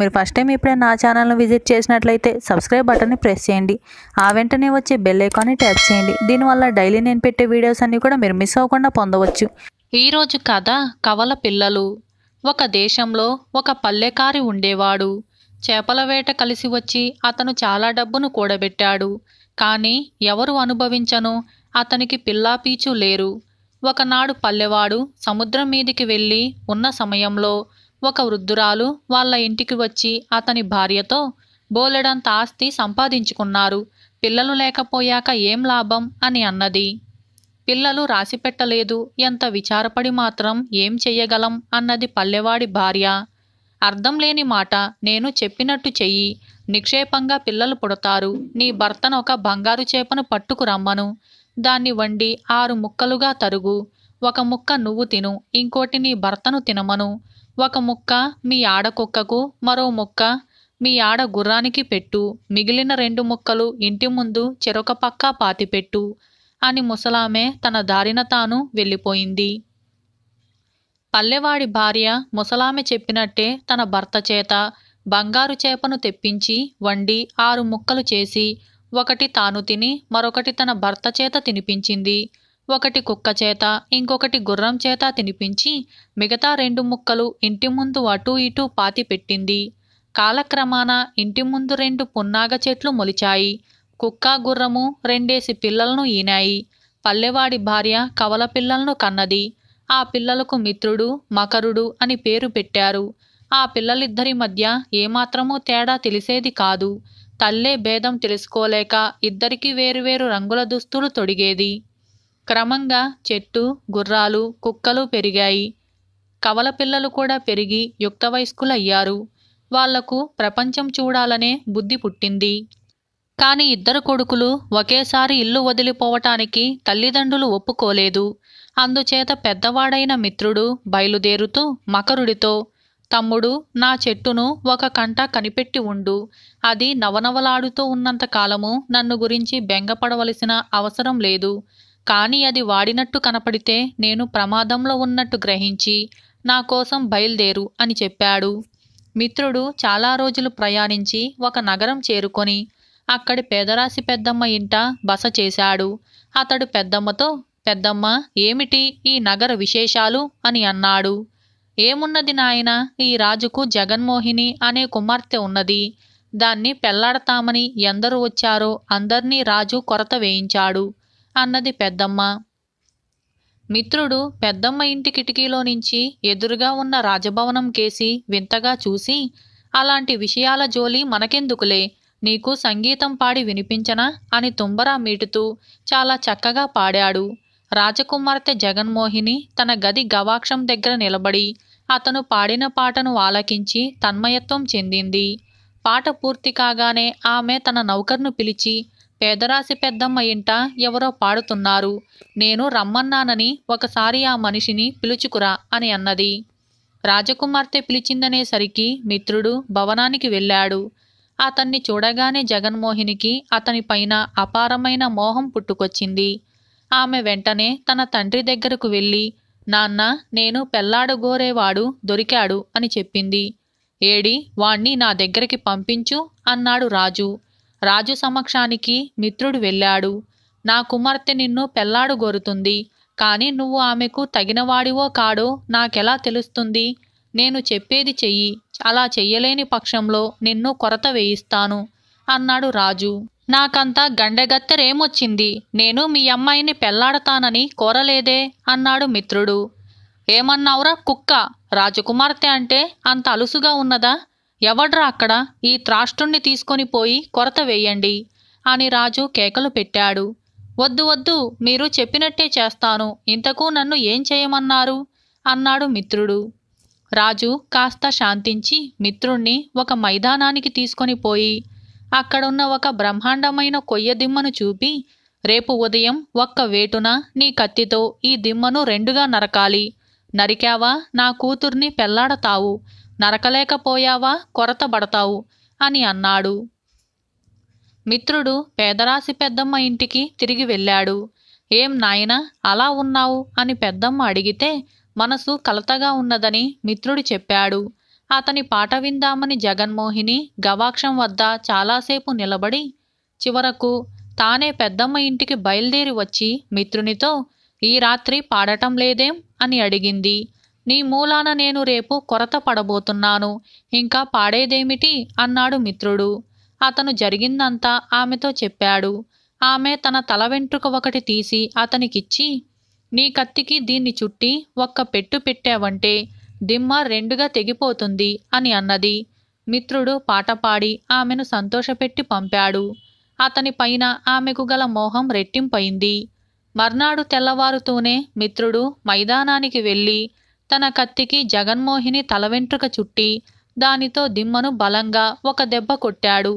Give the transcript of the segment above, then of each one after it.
మీరు first time ఇప్పుడే నా ఛానల్ను విజిట్ చేసినట్లయితే సబ్స్క్రైబ్ బటన్ని ప్రెస్ చేయండి ఆ వెంటనే వచ్చే బెల్ ఐకాన్ని ట్యాప్ చేయండి దీనివల్ల డైలీ నేను పెట్టే వీడియోస్ అన్నీ కూడా మీరు మిస్ అవ్వకుండా పొందవచ్చు ఈరోజు కథ కవల పిల్లలు ఒక దేశంలో ఒక పల్లెకారి ఉండేవాడు చేపల వేట కలిసి వచ్చి అతను చాలా డబ్బును కూడబెట్టాడు కానీ ఎవరు అనుభవించను అతనికి పిల్లాపీచు లేరు ఒకనాడు పల్లెవాడు సముద్రం మీదికి వెళ్ళి ఉన్న సమయంలో ఒక వృద్ధురాలు వాళ్ళ ఇంటికి వచ్చి అతని భార్యతో బోలెడంత ఆస్తి సంపాదించుకున్నారు పిల్లలు లేకపోయాక ఏం లాభం అని అన్నది పిల్లలు రాసిపెట్టలేదు ఎంత విచారపడి మాత్రం ఏం చెయ్యగలం అన్నది పల్లెవాడి భార్య అర్థం లేని మాట నేను చెప్పినట్టు చెయ్యి నిక్షేపంగా పిల్లలు పుడతారు నీ భర్తను ఒక బంగారు చేపను పట్టుకురమ్మను దాన్ని వండి ఆరు ముక్కలుగా తరుగు ఒక ముక్క నువ్వు తిను ఇంకోటి నీ భర్తను తినమను ఒక ముక్క మీ ఆడకుక్కకు మరో ముక్క మీ ఆడ గుర్రానికి పెట్టు మిగిలిన రెండు ముక్కలు ఇంటి ముందు చెరొక పక్క పాతిపెట్టు అని ముసలామె తన దారిన తాను వెళ్ళిపోయింది పల్లెవాడి భార్య ముసలామె చెప్పినట్టే తన భర్త చేత బంగారు చేపను తెప్పించి వండి ఆరు ముక్కలు చేసి ఒకటి తాను తిని మరొకటి తన భర్త చేత తినిపించింది ఒకటి కుక్క చేత ఇంకొకటి గుర్రం చేత తినిపించి మిగతా రెండు ముక్కలు ఇంటి ముందు అటూ ఇటూ పాతి పెట్టింది కాలక్రమాన ఇంటి ముందు రెండు పున్నాగ చెట్లు మొలిచాయి కుక్క గుర్రము రెండేసి పిల్లలను ఈనాయి పల్లెవాడి భార్య కవల పిల్లలను కన్నది ఆ పిల్లలకు మిత్రుడు మకరుడు అని పేరు పెట్టారు ఆ పిల్లలిద్దరి మధ్య ఏమాత్రమూ తేడా తెలిసేది కాదు తల్లే భేదం తెలుసుకోలేక ఇద్దరికీ వేరువేరు రంగుల దుస్తులు తొడిగేది క్రమంగా చెట్టు గుర్రాలు కుక్కలు పెరిగాయి కవల పిల్లలు కూడా పెరిగి యుక్త వయస్కులయ్యారు వాళ్లకు ప్రపంచం చూడాలనే బుద్ధి పుట్టింది కాని ఇద్దరు కొడుకులు ఒకేసారి ఇల్లు వదిలిపోవటానికి తల్లిదండ్రులు ఒప్పుకోలేదు అందుచేత పెద్దవాడైన మిత్రుడు బయలుదేరుతూ మకరుడితో తమ్ముడు నా చెట్టును ఒక కంట కనిపెట్టి ఉండు అది నవనవలాడుతూ ఉన్నంతకాలము నన్ను గురించి బెంగపడవలసిన అవసరం లేదు కానీ అది వాడినట్టు కనపడితే నేను ప్రమాదంలో ఉన్నట్టు గ్రహించి నా కోసం బయలుదేరు అని చెప్పాడు మిత్రుడు చాలా రోజులు ప్రయాణించి ఒక నగరం చేరుకొని అక్కడి పేదరాశి పెద్దమ్మ ఇంట బస చేశాడు అతడు పెద్దమ్మతో పెద్దమ్మ ఏమిటి ఈ నగర విశేషాలు అని అన్నాడు ఏమున్నది నాయన ఈ రాజుకు జగన్మోహిని అనే కుమార్తె ఉన్నది దాన్ని పెళ్లాడతామని ఎందరు వచ్చారో అందర్నీ రాజు కొరత వేయించాడు అన్నది పెద్దమ్మ మిత్రుడు పెద్దమ్మ ఇంటి కిటికీలో నుంచి ఎదురుగా ఉన్న రాజభవనం కేసి వింతగా చూసి అలాంటి విషయాల జోలి మనకెందుకులే నీకు సంగీతం పాడి వినిపించనా అని తుంబరా మీటుతూ చాలా చక్కగా పాడాడు రాజకుమార్తె జగన్మోహిని తన గది గవాక్షం దగ్గర నిలబడి అతను పాడిన పాటను ఆలకించి తన్మయత్వం చెందింది పాట పూర్తి కాగానే ఆమె తన నౌకర్ను పిలిచి పేదరాశి పెద్దమ్మ ఇంట ఎవరో పాడుతున్నారు నేను రమ్మన్నానని ఒకసారి ఆ మనిషిని పిలుచుకురా అని అన్నది రాజకుమార్తె పిలిచిందనేసరికి మిత్రుడు భవనానికి వెళ్ళాడు అతన్ని చూడగానే జగన్మోహినికి అతనిపైన అపారమైన మోహం పుట్టుకొచ్చింది ఆమె వెంటనే తన తండ్రి దగ్గరకు వెళ్ళి నాన్న నేను పెళ్లాడుగోరేవాడు దొరికాడు అని చెప్పింది ఏడి వాణ్ణి నా దగ్గరికి పంపించు అన్నాడు రాజు రాజు సమక్షానికి మిత్రుడు వెళ్ళాడు నా కుమార్తె నిన్ను పెళ్లాడుగోరుతుంది కానీ నువ్వు ఆమెకు తగినవాడివో కాడో నాకెలా తెలుస్తుంది నేను చెప్పేది చెయ్యి అలా చెయ్యలేని పక్షంలో నిన్ను కొరత వేయిస్తాను అన్నాడు రాజు నాకంతా గండెగత్తెరేమొచ్చింది నేను మీ అమ్మాయిని పెళ్లాడతానని కోరలేదే అన్నాడు మిత్రుడు ఏమన్నావురా కుక్క రాజకుమార్తె అంటే అంత అలుసుగా ఉన్నదా ఎవడ్రా అక్కడ ఈ త్రాష్టుణ్ణి తీసుకొని పోయి కొరత వేయండి అని రాజు కేకలు పెట్టాడు వద్దు వద్దు మీరు చెప్పినట్టే చేస్తాను ఇంతకు నన్ను ఏం చేయమన్నారు అన్నాడు మిత్రుడు రాజు కాస్త శాంతించి మిత్రుణ్ణి ఒక మైదానానికి తీసుకొని పోయి అక్కడున్న ఒక బ్రహ్మాండమైన కొయ్య దిమ్మను చూపి రేపు ఉదయం ఒక్క వేటున నీ కత్తితో ఈ దిమ్మను రెండుగా నరకాలి నరికావా నా కూతుర్ని పెళ్లాడతావు నరకలేకపోయావా కొరత పడతావు అని అన్నాడు మిత్రుడు పేదరాశి పెద్దమ్మ ఇంటికి తిరిగి వెళ్ళాడు ఏం నాయన అలా ఉన్నావు అని పెద్దమ్మ అడిగితే మనసు కలతగా ఉన్నదని మిత్రుడు చెప్పాడు అతని పాట విందామని జగన్మోహిని గవాక్షం వద్ద చాలాసేపు నిలబడి చివరకు తానే పెద్దమ్మ ఇంటికి బయలుదేరి వచ్చి మిత్రునితో ఈ రాత్రి పాడటం లేదేం అని అడిగింది నీ మూలాన నేను రేపు కొరత పడబోతున్నాను ఇంకా పాడేదేమిటి అన్నాడు మిత్రుడు అతను జరిగిందంతా ఆమెతో చెప్పాడు ఆమె తన తల వెంట్రుక ఒకటి తీసి అతనికిచ్చి నీ కత్తికి దీన్ని చుట్టి ఒక్క పెట్టు పెట్టావంటే దిమ్మ రెండుగా తెగిపోతుంది అని అన్నది మిత్రుడు పాట పాడి ఆమెను సంతోషపెట్టి పంపాడు అతని పైన ఆమెకు గల మోహం రెట్టింపైంది మర్నాడు తెల్లవారుతూనే మిత్రుడు మైదానానికి వెళ్ళి తన కత్తికి జగన్మోహిని తల వెంట్రుక చుట్టి దానితో దిమ్మను బలంగా ఒక దెబ్బ కొట్టాడు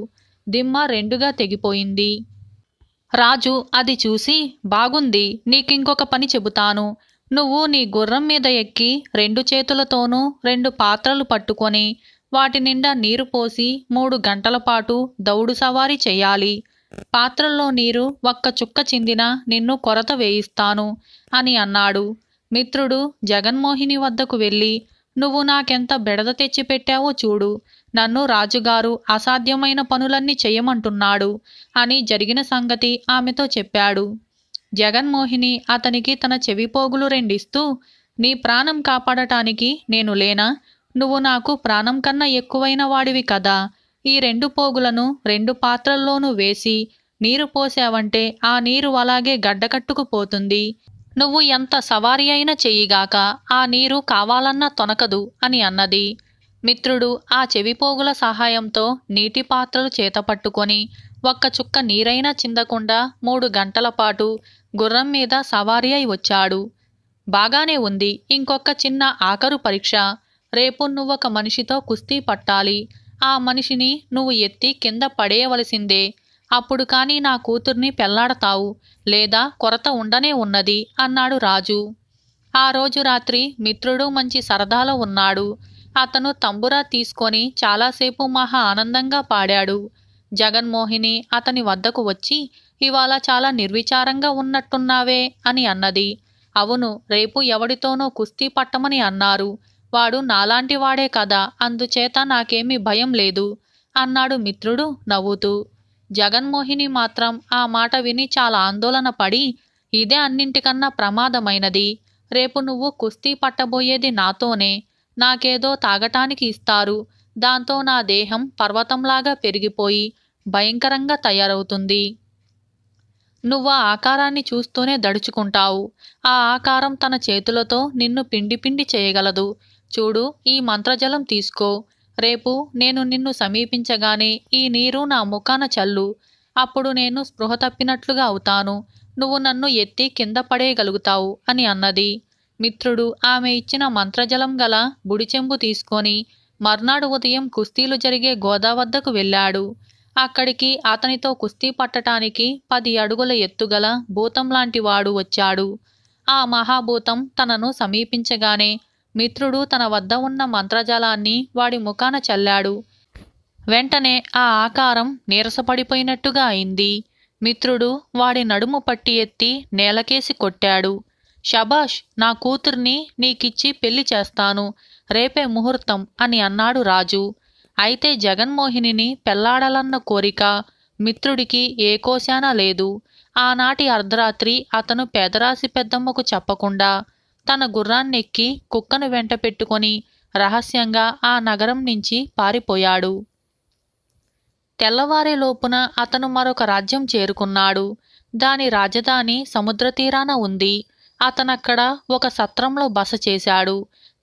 దిమ్మ రెండుగా తెగిపోయింది రాజు అది చూసి బాగుంది నీకింకొక పని చెబుతాను నువ్వు నీ గుర్రం మీద ఎక్కి రెండు చేతులతోనూ రెండు పాత్రలు పట్టుకొని వాటి నిండా నీరు పోసి మూడు గంటల పాటు దౌడు సవారీ చేయాలి పాత్రల్లో నీరు ఒక్క చుక్క చిందిన నిన్ను కొరత వేయిస్తాను అని అన్నాడు మిత్రుడు జగన్మోహిని వద్దకు వెళ్ళి నువ్వు నాకెంత బెడద తెచ్చిపెట్టావో చూడు నన్ను రాజుగారు అసాధ్యమైన పనులన్నీ చేయమంటున్నాడు అని జరిగిన సంగతి ఆమెతో చెప్పాడు జగన్మోహిని అతనికి తన చెవిపోగులు రెండిస్తూ నీ ప్రాణం కాపాడటానికి నేను లేనా నువ్వు నాకు ప్రాణం కన్నా ఎక్కువైన వాడివి కదా ఈ రెండు పోగులను రెండు పాత్రల్లోనూ వేసి నీరు పోసావంటే ఆ నీరు అలాగే గడ్డకట్టుకుపోతుంది నువ్వు ఎంత సవారీ అయినా చెయ్యిగాక ఆ నీరు కావాలన్నా తొనకదు అని అన్నది మిత్రుడు ఆ చెవిపోగుల సహాయంతో నీటి పాత్రలు చేతపట్టుకొని ఒక్క చుక్క నీరైనా చిందకుండా మూడు గంటల పాటు గుర్రం మీద సవారీ అయి వచ్చాడు బాగానే ఉంది ఇంకొక చిన్న ఆఖరు పరీక్ష రేపు నువ్వొక మనిషితో కుస్తీ పట్టాలి ఆ మనిషిని నువ్వు ఎత్తి కింద పడేయవలసిందే అప్పుడు కాని నా కూతుర్ని పెళ్లాడతావు లేదా కొరత ఉండనే ఉన్నది అన్నాడు రాజు ఆ రోజు రాత్రి మిత్రుడు మంచి సరదాలో ఉన్నాడు అతను తంబురా తీసుకొని చాలాసేపు మహా ఆనందంగా పాడాడు జగన్మోహిని అతని వద్దకు వచ్చి ఇవాళ చాలా నిర్విచారంగా ఉన్నట్టున్నావే అని అన్నది అవును రేపు ఎవడితోనో కుస్తీ పట్టమని అన్నారు వాడు నాలాంటివాడే కదా అందుచేత నాకేమీ భయం లేదు అన్నాడు మిత్రుడు నవ్వుతూ జగన్మోహిని మాత్రం ఆ మాట విని చాలా ఆందోళన పడి ఇదే అన్నింటికన్నా ప్రమాదమైనది రేపు నువ్వు కుస్తీ పట్టబోయేది నాతోనే నాకేదో తాగటానికి ఇస్తారు దాంతో నా దేహం పర్వతంలాగా పెరిగిపోయి భయంకరంగా తయారవుతుంది నువ్వు ఆకారాన్ని చూస్తూనే దడుచుకుంటావు ఆ ఆకారం తన చేతులతో నిన్ను పిండి పిండి చేయగలదు చూడు ఈ మంత్రజలం తీసుకో రేపు నేను నిన్ను సమీపించగానే ఈ నీరు నా ముఖాన చల్లు అప్పుడు నేను స్పృహ తప్పినట్లుగా అవుతాను నువ్వు నన్ను ఎత్తి కింద పడేయగలుగుతావు అని అన్నది మిత్రుడు ఆమె ఇచ్చిన మంత్రజలం గల బుడిచెంబు తీసుకొని మర్నాడు ఉదయం కుస్తీలు జరిగే గోదా వద్దకు వెళ్ళాడు అక్కడికి అతనితో కుస్తీ పట్టటానికి పది అడుగుల ఎత్తుగల భూతం లాంటి వాడు వచ్చాడు ఆ మహాభూతం తనను సమీపించగానే మిత్రుడు తన వద్ద ఉన్న మంత్రజాలాన్ని వాడి ముఖాన చల్లాడు వెంటనే ఆ ఆకారం నీరసపడిపోయినట్టుగా అయింది మిత్రుడు వాడి నడుము పట్టి ఎత్తి నేలకేసి కొట్టాడు షబాష్ నా కూతుర్ని నీకిచ్చి పెళ్లి చేస్తాను రేపే ముహూర్తం అని అన్నాడు రాజు అయితే జగన్మోహినిని పెళ్లాడాలన్న కోరిక మిత్రుడికి ఏ కోశానా లేదు ఆనాటి అర్ధరాత్రి అతను పేదరాశి పెద్దమ్మకు చెప్పకుండా తన గుర్రాన్నెక్కి కుక్కను వెంట పెట్టుకొని రహస్యంగా ఆ నగరం నుంచి పారిపోయాడు తెల్లవారే లోపున అతను మరొక రాజ్యం చేరుకున్నాడు దాని రాజధాని సముద్ర తీరాన ఉంది అతనక్కడ ఒక సత్రంలో బస చేశాడు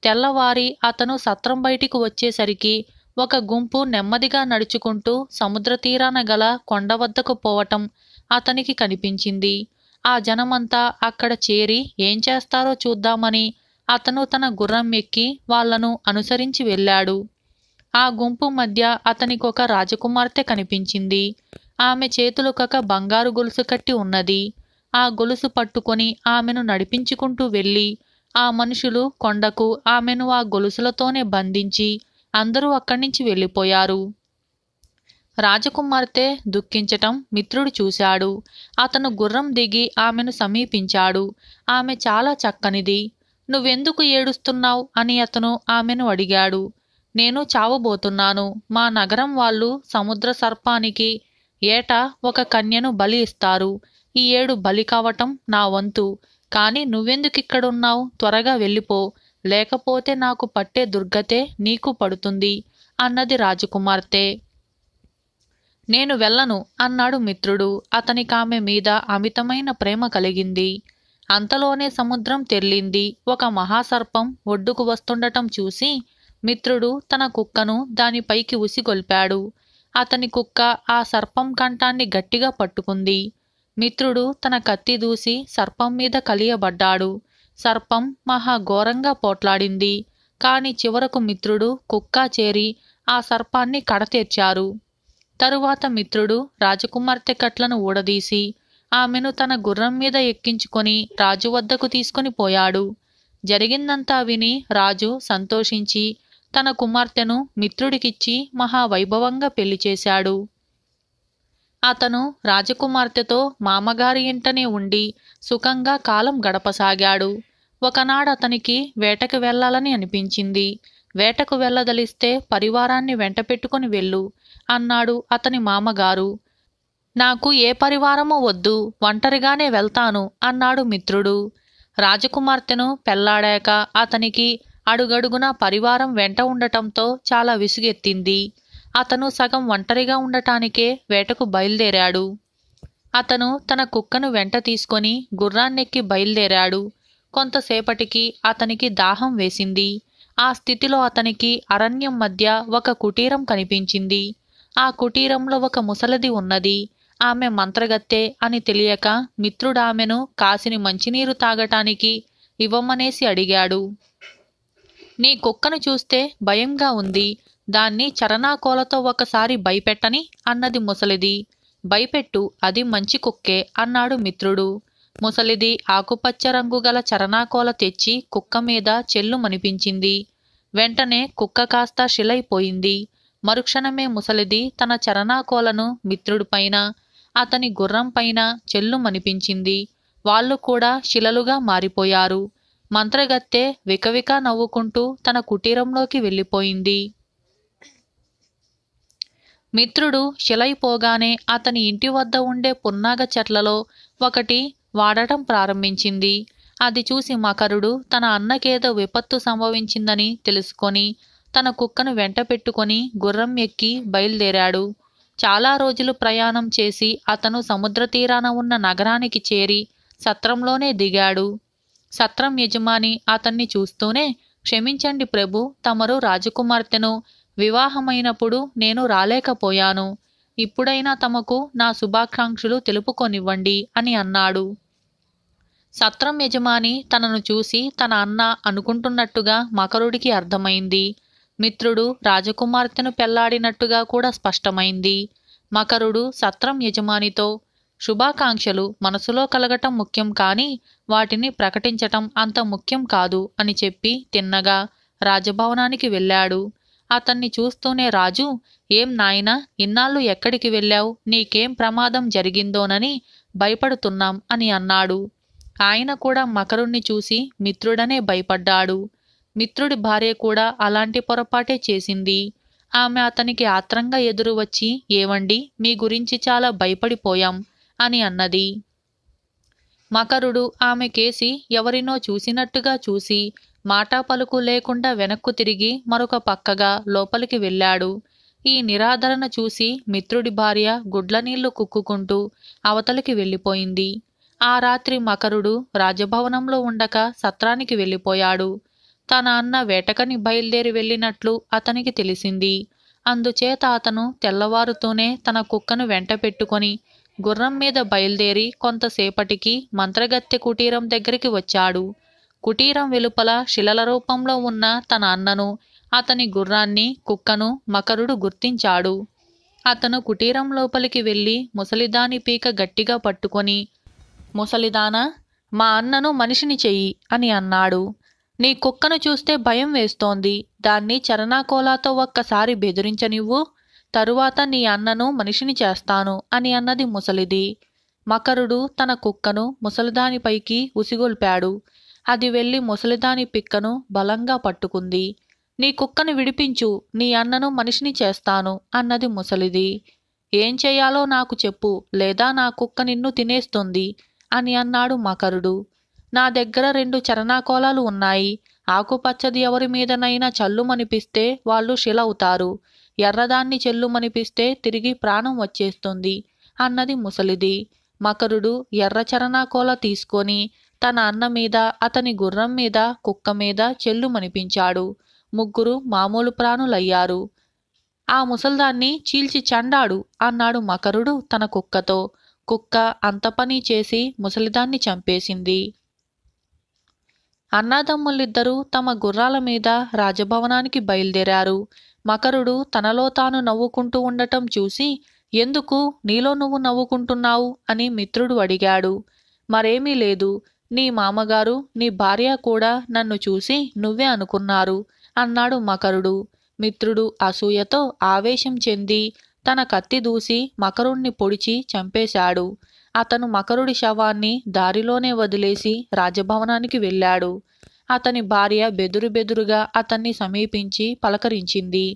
తెల్లవారి అతను సత్రం బయటికి వచ్చేసరికి ఒక గుంపు నెమ్మదిగా నడుచుకుంటూ సముద్ర తీరాన గల కొండ వద్దకు పోవటం అతనికి కనిపించింది ఆ జనమంతా అక్కడ చేరి ఏం చేస్తారో చూద్దామని అతను తన గుర్రం ఎక్కి వాళ్లను అనుసరించి వెళ్ళాడు ఆ గుంపు మధ్య అతనికొక రాజకుమార్తె కనిపించింది ఆమె చేతులకొక బంగారు గొలుసు కట్టి ఉన్నది ఆ గొలుసు పట్టుకొని ఆమెను నడిపించుకుంటూ వెళ్ళి ఆ మనుషులు కొండకు ఆమెను ఆ గొలుసులతోనే బంధించి అందరూ అక్కడి నుంచి వెళ్ళిపోయారు రాజకుమార్తె దుఃఖించటం మిత్రుడు చూశాడు అతను గుర్రం దిగి ఆమెను సమీపించాడు ఆమె చాలా చక్కనిది నువ్వెందుకు ఏడుస్తున్నావు అని అతను ఆమెను అడిగాడు నేను చావబోతున్నాను మా నగరం వాళ్ళు సముద్ర సర్పానికి ఏటా ఒక కన్యను బలి ఇస్తారు ఈ ఏడు బలి కావటం నా వంతు కాని నువ్వెందుకిక్కడున్నావు త్వరగా వెళ్ళిపో లేకపోతే నాకు పట్టే దుర్గతే నీకు పడుతుంది అన్నది రాజకుమార్తె నేను వెళ్ళను అన్నాడు మిత్రుడు అతనికామె మీద అమితమైన ప్రేమ కలిగింది అంతలోనే సముద్రం తెర్లింది ఒక మహాసర్పం ఒడ్డుకు వస్తుండటం చూసి మిత్రుడు తన కుక్కను దానిపైకి ఉసిగొల్పాడు అతని కుక్క ఆ సర్పం కంఠాన్ని గట్టిగా పట్టుకుంది మిత్రుడు తన కత్తి దూసి సర్పం మీద కలియబడ్డాడు సర్పం మహాఘోరంగా పోట్లాడింది కాని చివరకు మిత్రుడు కుక్క చేరి ఆ సర్పాన్ని కడతేర్చారు తరువాత మిత్రుడు రాజకుమార్తె కట్లను ఊడదీసి ఆమెను తన గుర్రం మీద ఎక్కించుకొని రాజు వద్దకు తీసుకుని పోయాడు జరిగిందంతా విని రాజు సంతోషించి తన కుమార్తెను మిత్రుడికిచ్చి మహావైభవంగా పెళ్లి చేశాడు అతను రాజకుమార్తెతో మామగారి ఇంటనే ఉండి సుఖంగా కాలం గడపసాగాడు ఒకనాడు అతనికి వేటకు వెళ్లాలని అనిపించింది వేటకు వెళ్ళదలిస్తే పరివారాన్ని వెంట పెట్టుకుని వెళ్ళు అన్నాడు అతని మామగారు నాకు ఏ పరివారమూ వద్దు ఒంటరిగానే వెళ్తాను అన్నాడు మిత్రుడు రాజకుమార్తెను పెళ్లాడాక అతనికి అడుగడుగున పరివారం వెంట ఉండటంతో చాలా విసుగెత్తింది అతను సగం ఒంటరిగా ఉండటానికే వేటకు బయలుదేరాడు అతను తన కుక్కను వెంట తీసుకొని గుర్రాన్నెక్కి బయలుదేరాడు కొంతసేపటికి అతనికి దాహం వేసింది ఆ స్థితిలో అతనికి అరణ్యం మధ్య ఒక కుటీరం కనిపించింది ఆ కుటీరంలో ఒక ముసలది ఉన్నది ఆమె మంత్రగత్తె అని తెలియక మిత్రుడామెను కాసిని మంచినీరు తాగటానికి ఇవ్వమనేసి అడిగాడు నీ కుక్కను చూస్తే భయంగా ఉంది దాన్ని చరణాకోలతో ఒకసారి భయపెట్టని అన్నది ముసలిది భయపెట్టు అది మంచి కుక్కే అన్నాడు మిత్రుడు ముసలిది ఆకుపచ్చ రంగు గల చరణాకోల తెచ్చి కుక్క మీద చెల్లుమనిపించింది వెంటనే కుక్క కాస్త శిలైపోయింది మరుక్షణమే ముసలిది తన చరణాకోలను మిత్రుడిపైన అతని గుర్రంపైన చెల్లుమనిపించింది వాళ్ళు కూడా శిలలుగా మారిపోయారు మంత్రగత్తె వికవిక నవ్వుకుంటూ తన కుటీరంలోకి వెళ్ళిపోయింది మిత్రుడు శిలైపోగానే అతని ఇంటి వద్ద ఉండే పున్నాగ చెట్లలో ఒకటి వాడటం ప్రారంభించింది అది చూసి మకరుడు తన అన్నకేదో విపత్తు సంభవించిందని తెలుసుకొని తన కుక్కను వెంట పెట్టుకొని గుర్రం ఎక్కి బయలుదేరాడు చాలా రోజులు ప్రయాణం చేసి అతను సముద్ర తీరాన ఉన్న నగరానికి చేరి సత్రంలోనే దిగాడు సత్రం యజమాని అతన్ని చూస్తూనే క్షమించండి ప్రభు తమరు రాజకుమార్తెను వివాహమైనప్పుడు నేను రాలేకపోయాను ఇప్పుడైనా తమకు నా శుభాకాంక్షలు తెలుపుకొనివ్వండి అని అన్నాడు సత్రం యజమాని తనను చూసి తన అన్న అనుకుంటున్నట్టుగా మకరుడికి అర్థమైంది మిత్రుడు రాజకుమార్తెను పెళ్లాడినట్టుగా కూడా స్పష్టమైంది మకరుడు సత్రం యజమానితో శుభాకాంక్షలు మనసులో కలగటం ముఖ్యం కానీ వాటిని ప్రకటించటం అంత ముఖ్యం కాదు అని చెప్పి తిన్నగా రాజభవనానికి వెళ్ళాడు అతన్ని చూస్తూనే రాజు ఏం నాయనా ఇన్నాళ్ళు ఎక్కడికి వెళ్ళావు నీకేం ప్రమాదం జరిగిందోనని భయపడుతున్నాం అని అన్నాడు ఆయన కూడా మకరుణ్ణి చూసి మిత్రుడనే భయపడ్డాడు మిత్రుడి భార్య కూడా అలాంటి పొరపాటే చేసింది ఆమె అతనికి ఆత్రంగా ఎదురు వచ్చి ఏవండి మీ గురించి చాలా భయపడిపోయాం అని అన్నది మకరుడు ఆమె కేసి ఎవరినో చూసినట్టుగా చూసి మాటా పలుకు లేకుండా వెనక్కు తిరిగి మరొక పక్కగా లోపలికి వెళ్ళాడు ఈ నిరాదరణ చూసి మిత్రుడి భార్య గుడ్ల నీళ్లు కుక్కుకుంటూ అవతలికి వెళ్ళిపోయింది ఆ రాత్రి మకరుడు రాజభవనంలో ఉండక సత్రానికి వెళ్ళిపోయాడు తన అన్న వేటకని బయలుదేరి వెళ్ళినట్లు అతనికి తెలిసింది అందుచేత అతను తెల్లవారుతూనే తన కుక్కను వెంట పెట్టుకొని గుర్రం మీద బయలుదేరి కొంతసేపటికి మంత్రగత్తె కుటీరం దగ్గరికి వచ్చాడు కుటీరం వెలుపల శిలల రూపంలో ఉన్న తన అన్నను అతని గుర్రాన్ని కుక్కను మకరుడు గుర్తించాడు అతను కుటీరం లోపలికి వెళ్ళి ముసలిదాని పీక గట్టిగా పట్టుకొని ముసలిదానా మా అన్నను మనిషిని చెయ్యి అని అన్నాడు నీ కుక్కను చూస్తే భయం వేస్తోంది దాన్ని చరణాకోలాతో ఒక్కసారి బెదిరించనివ్వు తరువాత నీ అన్నను మనిషిని చేస్తాను అని అన్నది ముసలిది మకరుడు తన కుక్కను ముసలిదానిపైకి ఉసిగొల్పాడు అది వెళ్ళి ముసలిదాని పిక్కను బలంగా పట్టుకుంది నీ కుక్కను విడిపించు నీ అన్నను మనిషిని చేస్తాను అన్నది ముసలిది ఏం చేయాలో నాకు చెప్పు లేదా నా కుక్క నిన్ను తినేస్తుంది అని అన్నాడు మకరుడు నా దగ్గర రెండు చరణాకోలాలు ఉన్నాయి ఆకుపచ్చది ఎవరి మీదనైనా చల్లుమనిపిస్తే వాళ్ళు శిలవుతారు ఎర్రదాన్ని చెల్లుమనిపిస్తే తిరిగి ప్రాణం వచ్చేస్తుంది అన్నది ముసలిది మకరుడు ఎర్ర చరణాకోల తీసుకొని తన అన్న మీద అతని గుర్రం మీద కుక్క మీద చెల్లుమనిపించాడు ముగ్గురు మామూలు ప్రాణులయ్యారు ఆ ముసల్దాన్ని చీల్చి చండాడు అన్నాడు మకరుడు తన కుక్కతో కుక్క అంత పని చేసి ముసలిదాన్ని చంపేసింది అన్నాదమ్ములిద్దరూ తమ గుర్రాల మీద రాజభవనానికి బయలుదేరారు మకరుడు తనలో తాను నవ్వుకుంటూ ఉండటం చూసి ఎందుకు నీలో నువ్వు నవ్వుకుంటున్నావు అని మిత్రుడు అడిగాడు మరేమీ లేదు నీ మామగారు నీ భార్య కూడా నన్ను చూసి నువ్వే అనుకున్నారు అన్నాడు మకరుడు మిత్రుడు అసూయతో ఆవేశం చెంది తన కత్తి దూసి మకరుణ్ణి పొడిచి చంపేశాడు అతను మకరుడి శవాన్ని దారిలోనే వదిలేసి రాజభవనానికి వెళ్ళాడు అతని భార్య బెదురు బెదురుగా అతన్ని సమీపించి పలకరించింది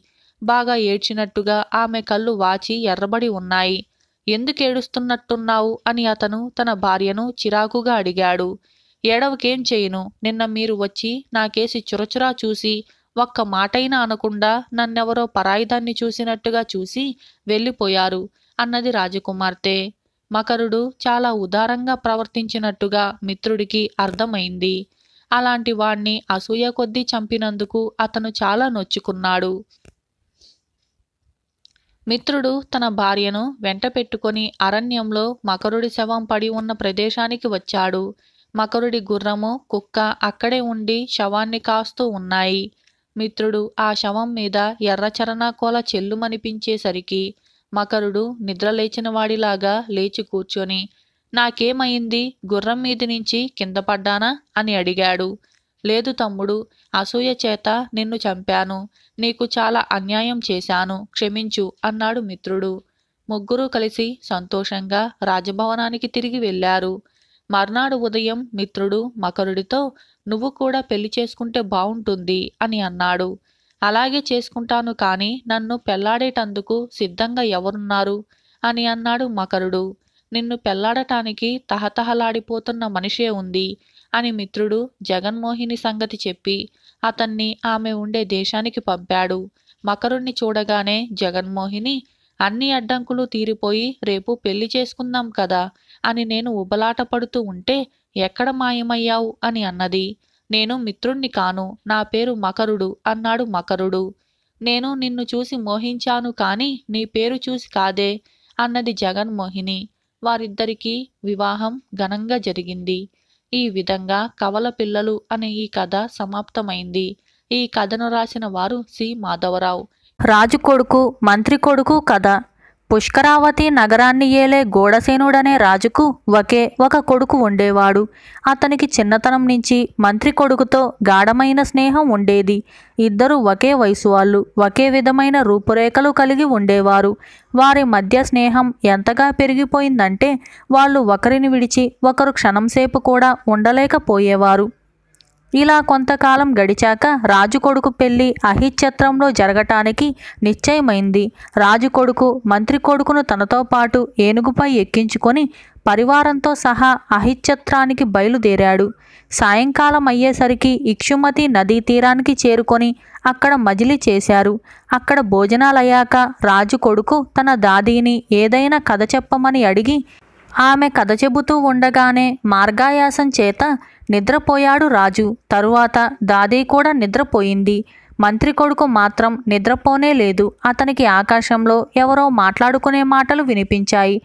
బాగా ఏడ్చినట్టుగా ఆమె కళ్ళు వాచి ఎర్రబడి ఉన్నాయి ఎందుకేడుస్తున్నట్టున్నావు అని అతను తన భార్యను చిరాకుగా అడిగాడు ఏడవకేం చేయను నిన్న మీరు వచ్చి నాకేసి చురచురా చూసి ఒక్క మాటైనా అనకుండా నన్నెవరో పరాయిదాన్ని చూసినట్టుగా చూసి వెళ్ళిపోయారు అన్నది రాజకుమార్తె మకరుడు చాలా ఉదారంగా ప్రవర్తించినట్టుగా మిత్రుడికి అర్థమైంది అలాంటి వాణ్ణి అసూయ కొద్దీ చంపినందుకు అతను చాలా నొచ్చుకున్నాడు మిత్రుడు తన భార్యను వెంట పెట్టుకుని అరణ్యంలో మకరుడి శవం పడి ఉన్న ప్రదేశానికి వచ్చాడు మకరుడి గుర్రము కుక్క అక్కడే ఉండి శవాన్ని కాస్తూ ఉన్నాయి మిత్రుడు ఆ శవం మీద ఎర్రచరణాకోల చెల్లుమనిపించేసరికి మకరుడు వాడిలాగా లేచి కూర్చొని నాకేమైంది గుర్రం మీది నుంచి కింద పడ్డానా అని అడిగాడు లేదు తమ్ముడు అసూయ చేత నిన్ను చంపాను నీకు చాలా అన్యాయం చేశాను క్షమించు అన్నాడు మిత్రుడు ముగ్గురు కలిసి సంతోషంగా రాజభవనానికి తిరిగి వెళ్ళారు మర్నాడు ఉదయం మిత్రుడు మకరుడితో నువ్వు కూడా పెళ్లి చేసుకుంటే బావుంటుంది అని అన్నాడు అలాగే చేసుకుంటాను కాని నన్ను పెళ్లాడేటందుకు సిద్ధంగా ఎవరున్నారు అని అన్నాడు మకరుడు నిన్ను పెళ్లాడటానికి తహతహలాడిపోతున్న మనిషే ఉంది అని మిత్రుడు జగన్మోహిని సంగతి చెప్పి అతన్ని ఆమె ఉండే దేశానికి పంపాడు మకరుణ్ణి చూడగానే జగన్మోహిని అన్ని అడ్డంకులు తీరిపోయి రేపు పెళ్లి చేసుకుందాం కదా అని నేను ఉబలాట పడుతూ ఉంటే ఎక్కడ మాయమయ్యావు అని అన్నది నేను మిత్రుణ్ణి కాను నా పేరు మకరుడు అన్నాడు మకరుడు నేను నిన్ను చూసి మోహించాను కాని నీ పేరు చూసి కాదే అన్నది జగన్మోహిని వారిద్దరికీ వివాహం ఘనంగా జరిగింది ఈ విధంగా కవల పిల్లలు అనే ఈ కథ సమాప్తమైంది ఈ కథను రాసిన వారు సి మాధవరావు రాజు కొడుకు మంత్రి కొడుకు కథ పుష్కరావతి నగరాన్ని ఏలే గోడసేనుడనే రాజుకు ఒకే ఒక కొడుకు ఉండేవాడు అతనికి చిన్నతనం నుంచి మంత్రి కొడుకుతో గాఢమైన స్నేహం ఉండేది ఇద్దరు ఒకే వయసు వాళ్ళు ఒకే విధమైన రూపురేఖలు కలిగి ఉండేవారు వారి మధ్య స్నేహం ఎంతగా పెరిగిపోయిందంటే వాళ్ళు ఒకరిని విడిచి ఒకరు క్షణంసేపు కూడా ఉండలేకపోయేవారు ఇలా కొంతకాలం గడిచాక రాజు కొడుకు పెళ్లి అహిచ్ఛత్రంలో జరగటానికి నిశ్చయమైంది రాజు కొడుకు మంత్రి కొడుకును తనతో పాటు ఏనుగుపై ఎక్కించుకొని పరివారంతో సహా అహిచ్ఛత్రానికి బయలుదేరాడు సాయంకాలం అయ్యేసరికి ఇక్షుమతి నదీ తీరానికి చేరుకొని అక్కడ మజిలి చేశారు అక్కడ భోజనాలయ్యాక రాజు కొడుకు తన దాదీని ఏదైనా కథ చెప్పమని అడిగి ఆమె కథ చెబుతూ ఉండగానే మార్గాయాసం చేత నిద్రపోయాడు రాజు తరువాత దాది కూడా నిద్రపోయింది మంత్రి కొడుకు మాత్రం నిద్రపోనే లేదు అతనికి ఆకాశంలో ఎవరో మాట్లాడుకునే మాటలు వినిపించాయి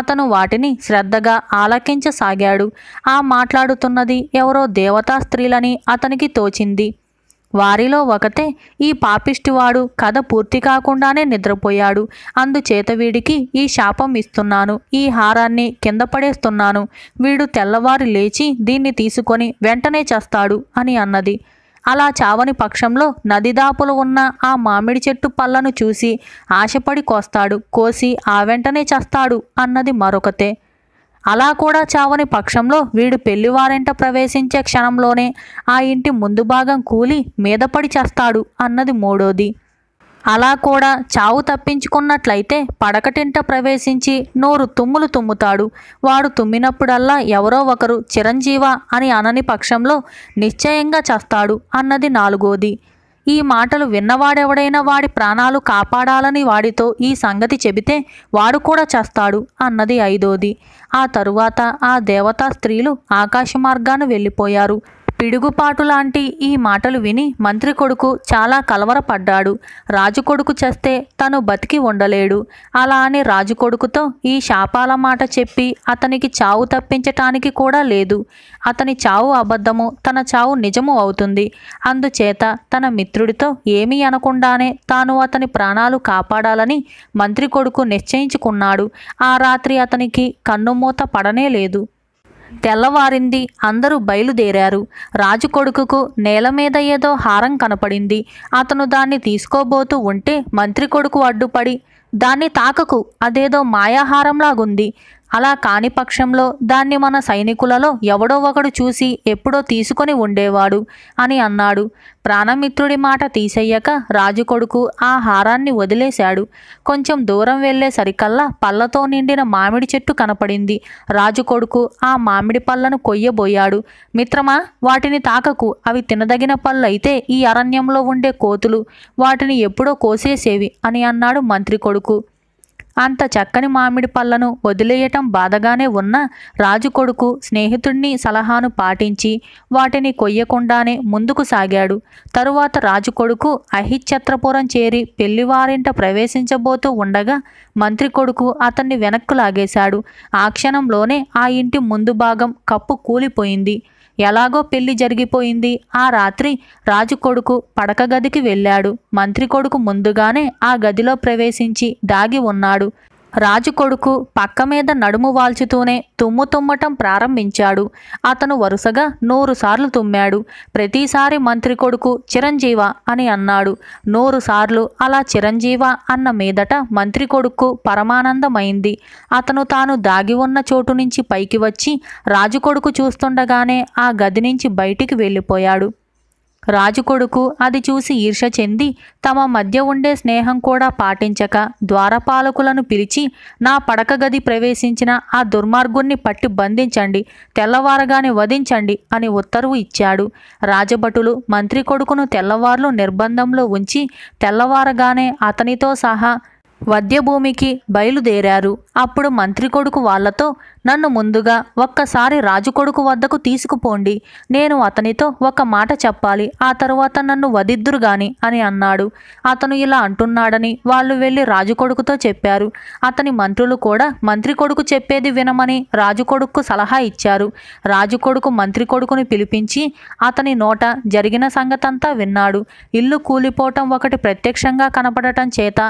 అతను వాటిని శ్రద్ధగా ఆలకించసాగాడు ఆ మాట్లాడుతున్నది ఎవరో దేవతా స్త్రీలని అతనికి తోచింది వారిలో ఒకతే ఈ పాపిష్టివాడు కథ పూర్తి కాకుండానే నిద్రపోయాడు అందుచేత వీడికి ఈ శాపం ఇస్తున్నాను ఈ హారాన్ని కింద పడేస్తున్నాను వీడు తెల్లవారు లేచి దీన్ని తీసుకొని వెంటనే చేస్తాడు అని అన్నది అలా చావని పక్షంలో నదిదాపులు ఉన్న ఆ మామిడి చెట్టు పళ్ళను చూసి ఆశపడి కోస్తాడు కోసి ఆ వెంటనే చేస్తాడు అన్నది మరొకతే అలా కూడా చావని పక్షంలో వీడు పెళ్లివారెంట ప్రవేశించే క్షణంలోనే ఆ ఇంటి ముందు భాగం కూలి మీదపడి చేస్తాడు అన్నది మూడోది అలా కూడా చావు తప్పించుకున్నట్లయితే పడకటింట ప్రవేశించి నోరు తుమ్ములు తుమ్ముతాడు వాడు తుమ్మినప్పుడల్లా ఎవరో ఒకరు చిరంజీవ అని అనని పక్షంలో నిశ్చయంగా చేస్తాడు అన్నది నాలుగోది ఈ మాటలు విన్నవాడెవడైనా వాడి ప్రాణాలు కాపాడాలని వాడితో ఈ సంగతి చెబితే వాడు కూడా చేస్తాడు అన్నది ఐదోది ఆ తరువాత ఆ దేవతా స్త్రీలు ఆకాశ మార్గాను వెళ్ళిపోయారు పిడుగుపాటు లాంటి ఈ మాటలు విని మంత్రి కొడుకు చాలా కలవరపడ్డాడు రాజు కొడుకు చస్తే తను బతికి ఉండలేడు అలా అని రాజు కొడుకుతో ఈ శాపాల మాట చెప్పి అతనికి చావు తప్పించటానికి కూడా లేదు అతని చావు అబద్ధము తన చావు నిజము అవుతుంది అందుచేత తన మిత్రుడితో ఏమీ అనకుండానే తాను అతని ప్రాణాలు కాపాడాలని మంత్రి కొడుకు నిశ్చయించుకున్నాడు ఆ రాత్రి అతనికి కన్నుమూత పడనే లేదు తెల్లవారింది అందరూ బయలుదేరారు రాజు కొడుకుకు నేల మీద ఏదో హారం కనపడింది అతను దాన్ని తీసుకోబోతూ ఉంటే మంత్రి కొడుకు అడ్డుపడి దాన్ని తాకకు అదేదో మాయాహారంలాగుంది అలా కాని పక్షంలో దాన్ని మన సైనికులలో ఎవడో ఒకడు చూసి ఎప్పుడో తీసుకొని ఉండేవాడు అని అన్నాడు ప్రాణమిత్రుడి మాట తీసెయ్యక రాజుకొడుకు ఆ హారాన్ని వదిలేశాడు కొంచెం దూరం సరికల్లా పళ్ళతో నిండిన మామిడి చెట్టు కనపడింది రాజుకొడుకు ఆ మామిడి పళ్ళను కొయ్యబోయాడు మిత్రమా వాటిని తాకకు అవి తినదగిన పళ్ళైతే ఈ అరణ్యంలో ఉండే కోతులు వాటిని ఎప్పుడో కోసేసేవి అని అన్నాడు మంత్రి కొడుకు అంత చక్కని మామిడి పళ్లను వదిలేయటం బాధగానే ఉన్న రాజు కొడుకు స్నేహితుడిని సలహాను పాటించి వాటిని కొయ్యకుండానే ముందుకు సాగాడు తరువాత రాజు కొడుకు అహిచ్ఛత్రపురం చేరి పెళ్లివారింట ప్రవేశించబోతూ ఉండగా మంత్రి కొడుకు అతన్ని వెనక్కు లాగేశాడు ఆ క్షణంలోనే ఆ ఇంటి ముందు భాగం కప్పు కూలిపోయింది ఎలాగో పెళ్లి జరిగిపోయింది ఆ రాత్రి రాజు కొడుకు పడక గదికి వెళ్ళాడు మంత్రి కొడుకు ముందుగానే ఆ గదిలో ప్రవేశించి దాగి ఉన్నాడు రాజు కొడుకు పక్క మీద నడుము వాల్చుతూనే తుమ్ము తుమ్మటం ప్రారంభించాడు అతను వరుసగా నూరుసార్లు తుమ్మాడు ప్రతిసారి మంత్రి కొడుకు చిరంజీవ అని అన్నాడు నూరుసార్లు అలా చిరంజీవ అన్న మీదట మంత్రి కొడుకు పరమానందమైంది అతను తాను దాగి ఉన్న చోటు నుంచి పైకి వచ్చి రాజు చూస్తుండగానే ఆ గది నుంచి బయటికి వెళ్ళిపోయాడు రాజుకొడుకు అది చూసి ఈర్ష చెంది తమ మధ్య ఉండే స్నేహం కూడా పాటించక ద్వారపాలకులను పిలిచి నా పడక గది ప్రవేశించిన ఆ దుర్మార్గుణ్ణి పట్టి బంధించండి తెల్లవారగానే వధించండి అని ఉత్తర్వు ఇచ్చాడు రాజభటులు మంత్రి కొడుకును తెల్లవార్లు నిర్బంధంలో ఉంచి తెల్లవారగానే అతనితో సహా వద్యభూమికి బయలుదేరారు అప్పుడు మంత్రి కొడుకు వాళ్లతో నన్ను ముందుగా ఒక్కసారి రాజుకొడుకు వద్దకు తీసుకుపోండి నేను అతనితో ఒక మాట చెప్పాలి ఆ తరువాత నన్ను వదిద్దురు గాని అని అన్నాడు అతను ఇలా అంటున్నాడని వాళ్ళు వెళ్ళి రాజుకొడుకుతో చెప్పారు అతని మంత్రులు కూడా మంత్రి కొడుకు చెప్పేది వినమని రాజుకొడుకు సలహా ఇచ్చారు రాజుకొడుకు మంత్రి కొడుకుని పిలిపించి అతని నోట జరిగిన సంగతంతా విన్నాడు ఇల్లు కూలిపోవటం ఒకటి ప్రత్యక్షంగా కనపడటం చేత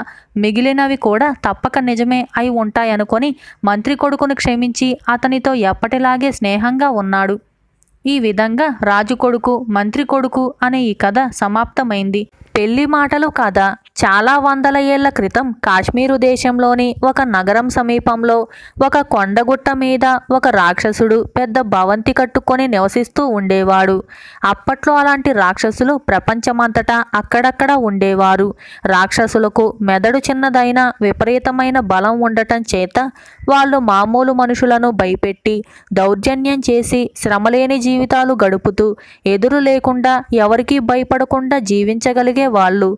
మిగిలినవి కూడా తప్పక నిజమే అయి ఉంటాయనుకొని మంత్రి కొడుకును క్షమించి వచ్చి అతనితో ఎప్పటిలాగే స్నేహంగా ఉన్నాడు ఈ విధంగా రాజు కొడుకు మంత్రి కొడుకు అనే ఈ కథ సమాప్తమైంది పెళ్లి మాటలు కథ చాలా వందల ఏళ్ల క్రితం కాశ్మీరు దేశంలోని ఒక నగరం సమీపంలో ఒక కొండగుట్ట మీద ఒక రాక్షసుడు పెద్ద భవంతి కట్టుకొని నివసిస్తూ ఉండేవాడు అప్పట్లో అలాంటి రాక్షసులు ప్రపంచమంతటా అక్కడక్కడ ఉండేవారు రాక్షసులకు మెదడు చిన్నదైన విపరీతమైన బలం ఉండటం చేత వాళ్ళు మామూలు మనుషులను భయపెట్టి దౌర్జన్యం చేసి శ్రమలేని జీవితాలు గడుపుతూ ఎదురు లేకుండా ఎవరికీ భయపడకుండా జీవించగలిగే వాళ్ళు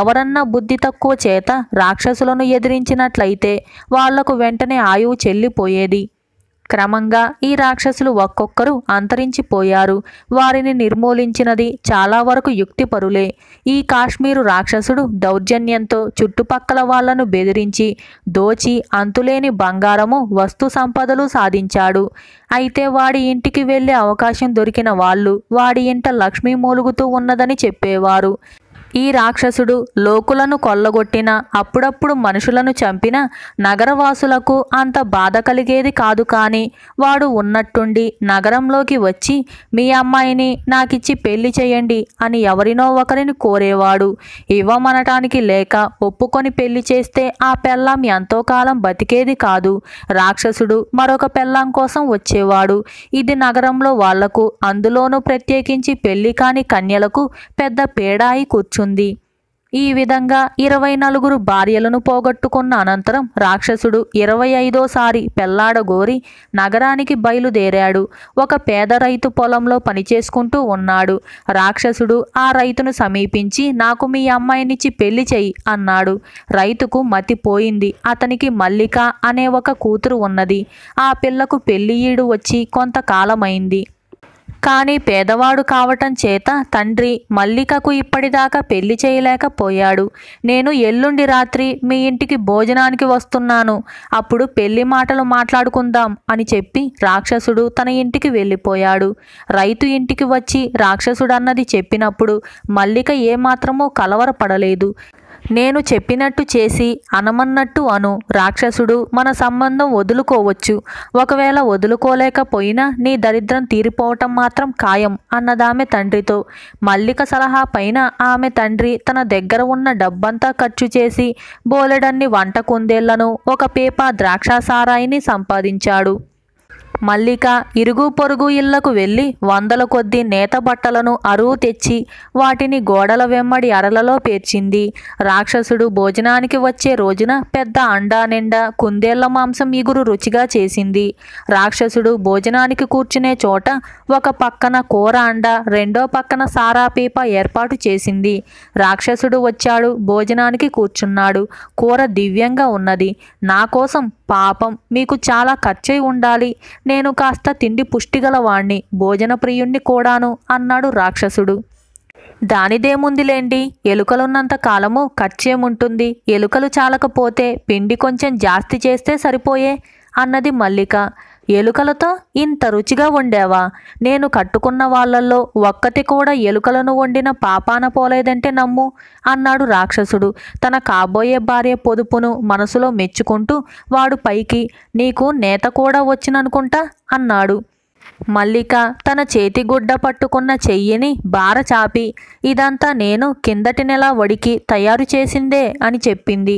ఎవరన్నా బుద్ధి తక్కువ చేత రాక్షసులను ఎదిరించినట్లయితే వాళ్లకు వెంటనే ఆయువు చెల్లిపోయేది క్రమంగా ఈ రాక్షసులు ఒక్కొక్కరు అంతరించిపోయారు వారిని నిర్మూలించినది చాలా వరకు యుక్తిపరులే ఈ కాశ్మీరు రాక్షసుడు దౌర్జన్యంతో చుట్టుపక్కల వాళ్లను బెదిరించి దోచి అంతులేని బంగారము వస్తు సంపదలు సాధించాడు అయితే వాడి ఇంటికి వెళ్లే అవకాశం దొరికిన వాళ్ళు వాడి ఇంట లక్ష్మీ మూలుగుతూ ఉన్నదని చెప్పేవారు ఈ రాక్షసుడు లోకులను కొల్లగొట్టిన అప్పుడప్పుడు మనుషులను చంపిన నగరవాసులకు అంత బాధ కలిగేది కాదు కానీ వాడు ఉన్నట్టుండి నగరంలోకి వచ్చి మీ అమ్మాయిని నాకిచ్చి పెళ్లి చేయండి అని ఎవరినో ఒకరిని కోరేవాడు ఇవ్వమనటానికి లేక ఒప్పుకొని పెళ్లి చేస్తే ఆ పెళ్ళం ఎంతో కాలం బతికేది కాదు రాక్షసుడు మరొక పెళ్ళం కోసం వచ్చేవాడు ఇది నగరంలో వాళ్లకు అందులోనూ ప్రత్యేకించి పెళ్లి కాని కన్యలకు పెద్ద పేడాయి కూర్చు వస్తుంది ఈ విధంగా ఇరవై నలుగురు భార్యలను పోగొట్టుకున్న అనంతరం రాక్షసుడు ఇరవై ఐదోసారి పెళ్లాడగోరి నగరానికి బయలుదేరాడు ఒక పేద రైతు పొలంలో పనిచేసుకుంటూ ఉన్నాడు రాక్షసుడు ఆ రైతును సమీపించి నాకు మీ అమ్మాయినిచ్చి పెళ్లి చేయి అన్నాడు రైతుకు మతిపోయింది అతనికి మల్లిక అనే ఒక కూతురు ఉన్నది ఆ పిల్లకు పెళ్లియీడు వచ్చి కొంతకాలమైంది కానీ పేదవాడు కావటం చేత తండ్రి మల్లికకు ఇప్పటిదాకా పెళ్లి చేయలేకపోయాడు నేను ఎల్లుండి రాత్రి మీ ఇంటికి భోజనానికి వస్తున్నాను అప్పుడు పెళ్లి మాటలు మాట్లాడుకుందాం అని చెప్పి రాక్షసుడు తన ఇంటికి వెళ్ళిపోయాడు రైతు ఇంటికి వచ్చి రాక్షసుడన్నది చెప్పినప్పుడు మల్లిక ఏమాత్రమో కలవరపడలేదు నేను చెప్పినట్టు చేసి అనమన్నట్టు అను రాక్షసుడు మన సంబంధం వదులుకోవచ్చు ఒకవేళ వదులుకోలేకపోయినా నీ దరిద్రం తీరిపోవటం మాత్రం ఖాయం అన్నదామె తండ్రితో మల్లిక సలహా పైన ఆమె తండ్రి తన దగ్గర ఉన్న డబ్బంతా ఖర్చు చేసి బోలెడన్ని వంట కుందేళ్లను ఒక పేపా ద్రాక్షాసారాయిని సంపాదించాడు మల్లిక ఇరుగు పొరుగు ఇళ్లకు వెళ్ళి వందల కొద్దీ నేత బట్టలను అరువు తెచ్చి వాటిని గోడల వెమ్మడి అరలలో పేర్చింది రాక్షసుడు భోజనానికి వచ్చే రోజున పెద్ద అండా నిండా కుందేళ్ల మాంసం ఇగురు రుచిగా చేసింది రాక్షసుడు భోజనానికి కూర్చునే చోట ఒక పక్కన కూర అండ రెండో పక్కన సారా పీప ఏర్పాటు చేసింది రాక్షసుడు వచ్చాడు భోజనానికి కూర్చున్నాడు కూర దివ్యంగా ఉన్నది నా కోసం పాపం మీకు చాలా ఖర్చయి ఉండాలి నేను కాస్త తిండి పుష్టిగలవాణ్ణి భోజన ప్రియుణ్ణి కూడాను అన్నాడు రాక్షసుడు దానిదేముందిలేండి ఎలుకలున్నంత కాలము ఖర్చేముంటుంది ఎలుకలు చాలకపోతే పిండి కొంచెం జాస్తి చేస్తే సరిపోయే అన్నది మల్లిక ఎలుకలతో ఇంత రుచిగా వండావా నేను కట్టుకున్న వాళ్ళల్లో ఒక్కటి కూడా ఎలుకలను వండిన పాపాన పోలేదంటే నమ్ము అన్నాడు రాక్షసుడు తన కాబోయే భార్య పొదుపును మనసులో మెచ్చుకుంటూ వాడు పైకి నీకు నేత కూడా వచ్చిననుకుంటా అన్నాడు మల్లిక తన చేతిగుడ్డ పట్టుకున్న చెయ్యిని బారచాపి ఇదంతా నేను కిందటి నెల వడికి తయారు చేసిందే అని చెప్పింది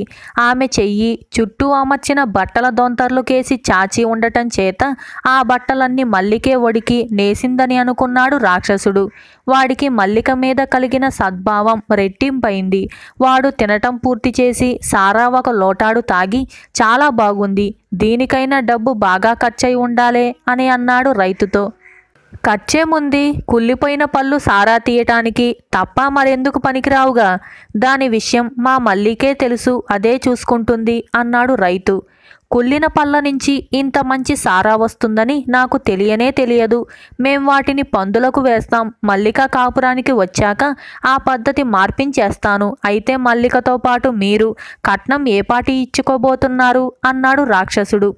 ఆమె చెయ్యి చుట్టూ అమర్చిన బట్టల దొంతర్లు కేసి చాచి ఉండటం చేత ఆ బట్టలన్నీ మల్లికే వడికి నేసిందని అనుకున్నాడు రాక్షసుడు వాడికి మల్లిక మీద కలిగిన సద్భావం రెట్టింపైంది వాడు తినటం పూర్తి చేసి సారా ఒక లోటాడు తాగి చాలా బాగుంది దీనికైనా డబ్బు బాగా ఖర్చయి ఉండాలే అని అన్నాడు రైతుతో ఖర్చే ముంది కుళ్ళిపోయిన పళ్ళు సారా తీయటానికి తప్ప మరెందుకు పనికిరావుగా దాని విషయం మా మల్లికే తెలుసు అదే చూసుకుంటుంది అన్నాడు రైతు కుళ్ళిన పళ్ళ నుంచి ఇంత మంచి సారా వస్తుందని నాకు తెలియనే తెలియదు మేం వాటిని పందులకు వేస్తాం మల్లిక కాపురానికి వచ్చాక ఆ పద్ధతి మార్పించేస్తాను అయితే మల్లికతో పాటు మీరు కట్నం ఏపాటి ఇచ్చుకోబోతున్నారు అన్నాడు రాక్షసుడు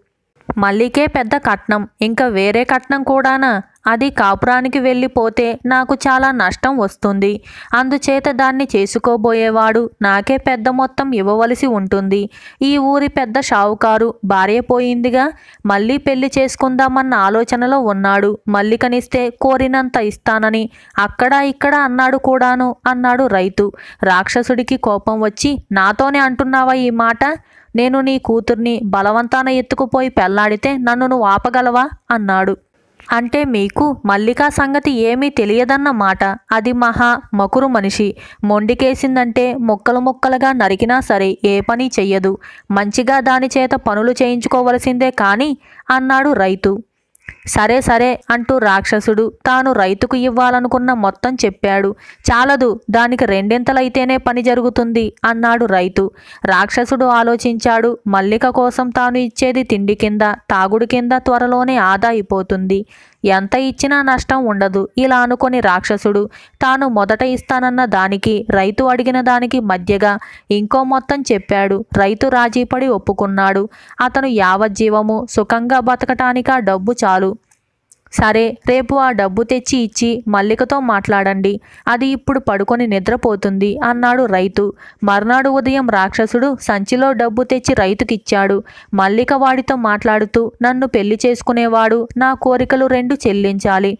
మల్లికే పెద్ద కట్నం ఇంకా వేరే కట్నం కూడానా అది కాపురానికి వెళ్ళిపోతే నాకు చాలా నష్టం వస్తుంది అందుచేత దాన్ని చేసుకోబోయేవాడు నాకే పెద్ద మొత్తం ఇవ్వవలసి ఉంటుంది ఈ ఊరి పెద్ద షావుకారు భార్య పోయిందిగా మళ్ళీ పెళ్లి చేసుకుందామన్న ఆలోచనలో ఉన్నాడు మల్లికనిస్తే కోరినంత ఇస్తానని అక్కడ ఇక్కడ అన్నాడు కూడాను అన్నాడు రైతు రాక్షసుడికి కోపం వచ్చి నాతోనే అంటున్నావా ఈ మాట నేను నీ కూతుర్ని బలవంతాన ఎత్తుకుపోయి పెళ్లాడితే నన్ను నువ్వు ఆపగలవా అన్నాడు అంటే మీకు మల్లికా సంగతి ఏమీ తెలియదన్న మాట అది మహా మకురు మనిషి మొండికేసిందంటే ముక్కలు ముక్కలుగా నరికినా సరే ఏ పని చెయ్యదు మంచిగా దాని చేత పనులు చేయించుకోవలసిందే కానీ అన్నాడు రైతు సరే సరే అంటూ రాక్షసుడు తాను రైతుకు ఇవ్వాలనుకున్న మొత్తం చెప్పాడు చాలదు దానికి రెండింతలైతేనే పని జరుగుతుంది అన్నాడు రైతు రాక్షసుడు ఆలోచించాడు మల్లిక కోసం తాను ఇచ్చేది తిండి కింద తాగుడు కింద త్వరలోనే ఆదా అయిపోతుంది ఎంత ఇచ్చినా నష్టం ఉండదు ఇలా అనుకుని రాక్షసుడు తాను మొదట ఇస్తానన్న దానికి రైతు అడిగిన దానికి మధ్యగా ఇంకో మొత్తం చెప్పాడు రైతు రాజీపడి ఒప్పుకున్నాడు అతను యావజ్జీవము సుఖంగా బతకటానికా డబ్బు చాలు సరే రేపు ఆ డబ్బు తెచ్చి ఇచ్చి మల్లికతో మాట్లాడండి అది ఇప్పుడు పడుకొని నిద్రపోతుంది అన్నాడు రైతు మర్నాడు ఉదయం రాక్షసుడు సంచిలో డబ్బు తెచ్చి రైతుకిచ్చాడు మల్లిక వాడితో మాట్లాడుతూ నన్ను పెళ్లి చేసుకునేవాడు నా కోరికలు రెండు చెల్లించాలి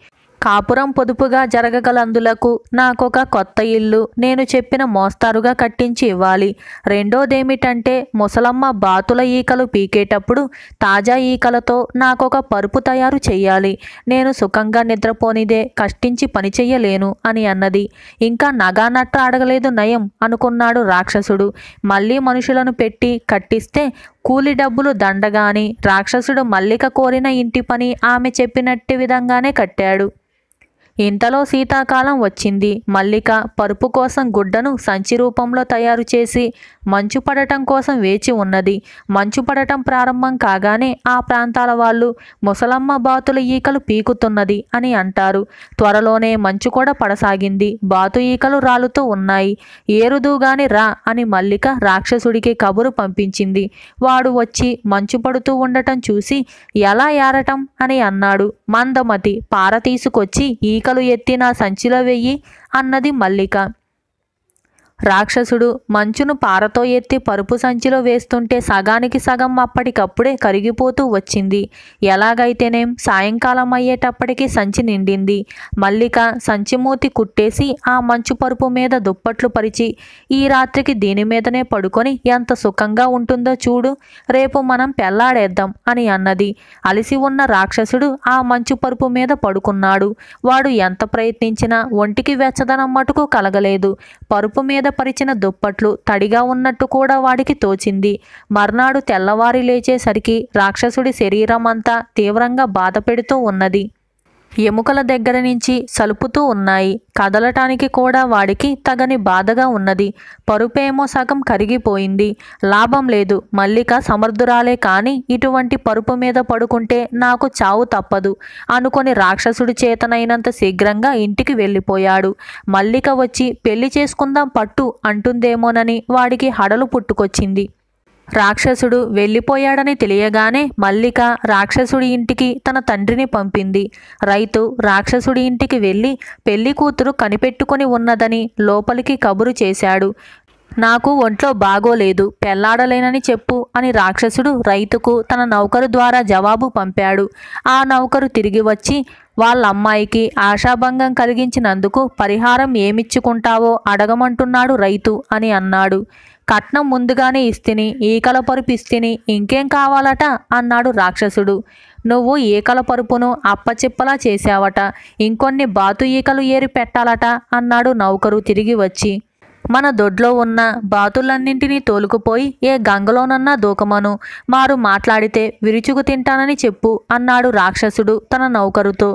కాపురం పొదుపుగా జరగగలందులకు నాకొక కొత్త ఇల్లు నేను చెప్పిన మోస్తారుగా కట్టించి ఇవ్వాలి రెండోదేమిటంటే ముసలమ్మ బాతుల ఈకలు పీకేటప్పుడు తాజా ఈకలతో నాకొక పరుపు తయారు చేయాలి నేను సుఖంగా నిద్రపోనిదే కష్టించి పని అని అన్నది ఇంకా నగానట్ట అడగలేదు నయం అనుకున్నాడు రాక్షసుడు మళ్ళీ మనుషులను పెట్టి కట్టిస్తే కూలి డబ్బులు దండగాని రాక్షసుడు మల్లిక కోరిన ఇంటి పని ఆమె చెప్పినట్టి విధంగానే కట్టాడు ఇంతలో శీతాకాలం వచ్చింది మల్లిక పరుపు కోసం గుడ్డను సంచి రూపంలో తయారు చేసి మంచు పడటం కోసం వేచి ఉన్నది మంచు పడటం ప్రారంభం కాగానే ఆ ప్రాంతాల వాళ్ళు ముసలమ్మ బాతుల ఈకలు పీకుతున్నది అని అంటారు త్వరలోనే మంచు కూడా పడసాగింది బాతు ఈకలు రాలుతూ ఉన్నాయి ఏరుదూగాని రా అని మల్లిక రాక్షసుడికి కబురు పంపించింది వాడు వచ్చి మంచు పడుతూ ఉండటం చూసి ఎలా ఏరటం అని అన్నాడు మందమతి పార తీసుకొచ్చి ఈక మూలికలు ఎత్తి నా సంచిలో వెయ్యి అన్నది మల్లిక రాక్షసుడు మంచును పారతో ఎత్తి పరుపు సంచిలో వేస్తుంటే సగానికి సగం అప్పటికప్పుడే కరిగిపోతూ వచ్చింది ఎలాగైతేనేం సాయంకాలం అయ్యేటప్పటికి సంచి నిండింది మల్లిక సంచిమూతి కుట్టేసి ఆ మంచు పరుపు మీద దుప్పట్లు పరిచి ఈ రాత్రికి దీని మీదనే పడుకొని ఎంత సుఖంగా ఉంటుందో చూడు రేపు మనం పెళ్లాడేద్దాం అని అన్నది అలిసి ఉన్న రాక్షసుడు ఆ మంచు పరుపు మీద పడుకున్నాడు వాడు ఎంత ప్రయత్నించినా ఒంటికి వెచ్చదనం మటుకు కలగలేదు పరుపు మీద పరిచిన దుప్పట్లు తడిగా ఉన్నట్టు కూడా వాడికి తోచింది మర్నాడు తెల్లవారి లేచేసరికి రాక్షసుడి శరీరం అంతా తీవ్రంగా బాధ ఉన్నది ఎముకల దగ్గర నుంచి సలుపుతూ ఉన్నాయి కదలటానికి కూడా వాడికి తగని బాధగా ఉన్నది పరుపేమో సగం కరిగిపోయింది లాభం లేదు మల్లిక సమర్థురాలే కాని ఇటువంటి పరుపు మీద పడుకుంటే నాకు చావు తప్పదు అనుకొని రాక్షసుడి చేతనైనంత శీఘ్రంగా ఇంటికి వెళ్ళిపోయాడు మల్లిక వచ్చి పెళ్లి చేసుకుందాం పట్టు అంటుందేమోనని వాడికి హడలు పుట్టుకొచ్చింది రాక్షసుడు వెళ్ళిపోయాడని తెలియగానే మల్లిక రాక్షసుడి ఇంటికి తన తండ్రిని పంపింది రైతు రాక్షసుడి ఇంటికి వెళ్ళి పెళ్లి కూతురు కనిపెట్టుకుని ఉన్నదని లోపలికి కబురు చేశాడు నాకు ఒంట్లో బాగోలేదు పెళ్లాడలేనని చెప్పు అని రాక్షసుడు రైతుకు తన నౌకరు ద్వారా జవాబు పంపాడు ఆ నౌకరు తిరిగి వచ్చి వాళ్ళ అమ్మాయికి ఆశాభంగం కలిగించినందుకు పరిహారం ఏమిచ్చుకుంటావో అడగమంటున్నాడు రైతు అని అన్నాడు కట్నం ముందుగానే ఇస్తిని ఈకల పరుపు ఇస్తిని ఇంకేం కావాలట అన్నాడు రాక్షసుడు నువ్వు ఈకల పరుపును అప్పచిప్పలా చేశావట ఇంకొన్ని బాతు ఈకలు ఏరి పెట్టాలట అన్నాడు నౌకరు తిరిగి వచ్చి మన దొడ్లో ఉన్న బాతులన్నింటినీ తోలుకుపోయి ఏ గంగలోనన్నా దూకమను మారు మాట్లాడితే విరుచుకు తింటానని చెప్పు అన్నాడు రాక్షసుడు తన నౌకరుతో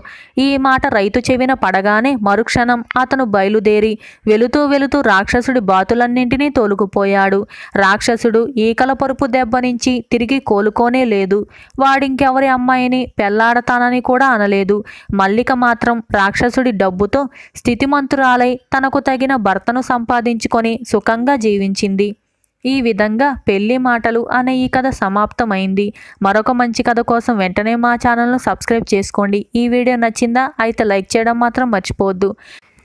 ఈ మాట రైతు చెవిన పడగానే మరుక్షణం అతను బయలుదేరి వెలుతూ వెలుతూ రాక్షసుడి బాతులన్నింటినీ తోలుకుపోయాడు రాక్షసుడు ఈకల పరుపు దెబ్బ నుంచి తిరిగి కోలుకోనే లేదు వాడింకెవరి అమ్మాయిని పెళ్లాడతానని కూడా అనలేదు మల్లిక మాత్రం రాక్షసుడి డబ్బుతో స్థితిమంతురాలై తనకు తగిన భర్తను సంపాదించి దక్కించుకొని సుఖంగా జీవించింది ఈ విధంగా పెళ్లి మాటలు అనే ఈ కథ సమాప్తమైంది మరొక మంచి కథ కోసం వెంటనే మా ఛానల్ను సబ్స్క్రైబ్ చేసుకోండి ఈ వీడియో నచ్చిందా అయితే లైక్ చేయడం మాత్రం మర్చిపోవద్దు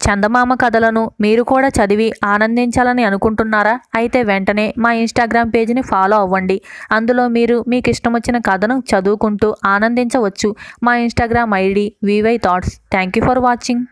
చందమామ కథలను మీరు కూడా చదివి ఆనందించాలని అనుకుంటున్నారా అయితే వెంటనే మా ఇన్స్టాగ్రామ్ పేజీని ఫాలో అవ్వండి అందులో మీరు మీకు ఇష్టం వచ్చిన కథను చదువుకుంటూ ఆనందించవచ్చు మా Instagram ID VY thoughts thank you for watching